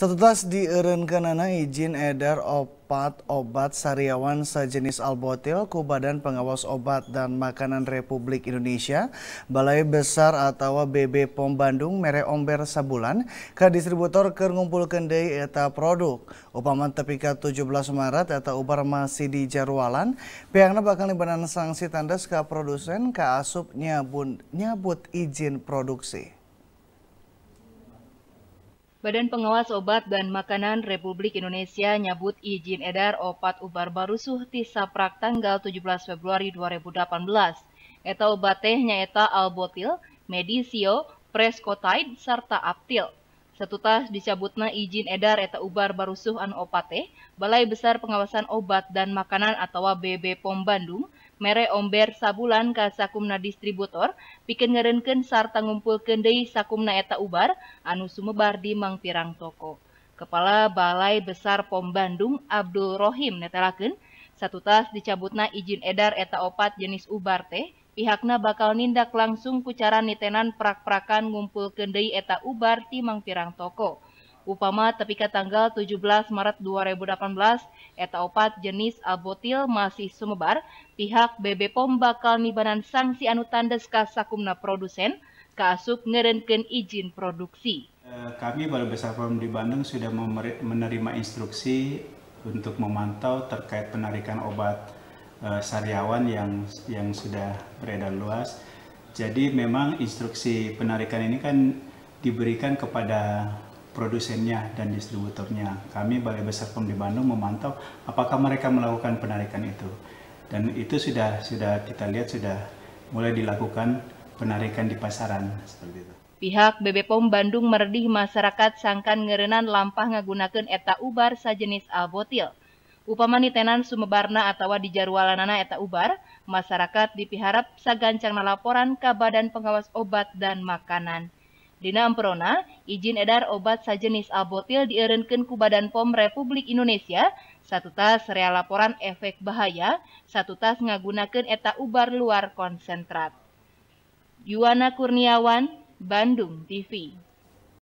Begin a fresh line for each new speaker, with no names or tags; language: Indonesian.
Setelah dierenkanana izin edar obat obat sariawan sejenis albotil ke Badan Pengawas Obat dan Makanan Republik Indonesia, Balai Besar atau BB POM Bandung mere omber sabulan ke distributor ke ngumpul kendai eta produk. Upaman tepika 17 Maret eta ubar masih di jarwalan, pihaknya bakal libanan sanksi tandas ke produsen ke asupnya nyabut izin produksi.
Badan Pengawas Obat dan Makanan Republik Indonesia nyabut izin edar obat ubar baru suh di Saprak tanggal 17 Februari 2018. Eta obat teh nyeta albotil, medisio, preskotide, serta aptil. Satu tas dicabutna izin edar eta ubar barusuh an obat teh, Balai Besar Pengawasan Obat dan Makanan atau BB POM Bandung, mere omber sabulan ka sakumna distributor piken ngerenken sarta ngumpulken deui sakumna eta ubar anu sumebar di mangpirang toko. Kepala Balai Besar POM Bandung Abdul Rohim netelaken satu tas dicabutna izin edar eta opat jenis ubar teh pihakna bakal nindak langsung kucara nitenan prak-prakan ngumpul kendei eta ubar timang pirang toko. Upama tepika tanggal 17 Maret 2018, eta opat jenis abotil masih sumebar, pihak BB POM bakal nibanan sanksi anu tandes ka sakumna produsen, kasuk ngerenken izin produksi.
Eh, kami baru Besar Pom di Bandung sudah menerima instruksi untuk memantau terkait penarikan obat eh, sariawan yang yang sudah beredar luas. Jadi memang instruksi penarikan ini kan diberikan kepada produsennya dan distributornya. Kami Balai Besar di Bandung memantau apakah mereka melakukan penarikan itu. Dan itu sudah sudah kita lihat sudah mulai dilakukan penarikan di pasaran seperti itu.
Pihak BB POM Bandung meredih masyarakat sangkan ngerenan lampah ngagunakan eta ubar sajenis albotil. Upamani tenan sumebarna atau di jarwalanana eta ubar, masyarakat dipiharap sagancang laporan ke Badan Pengawas Obat dan Makanan. Dina Amperona, izin edar obat sajenis abotil diirinkan ku Badan POM Republik Indonesia, satu tas real laporan efek bahaya, satu tas ngagunakan eta ubar luar konsentrat. Yuwana Kurniawan, Bandung TV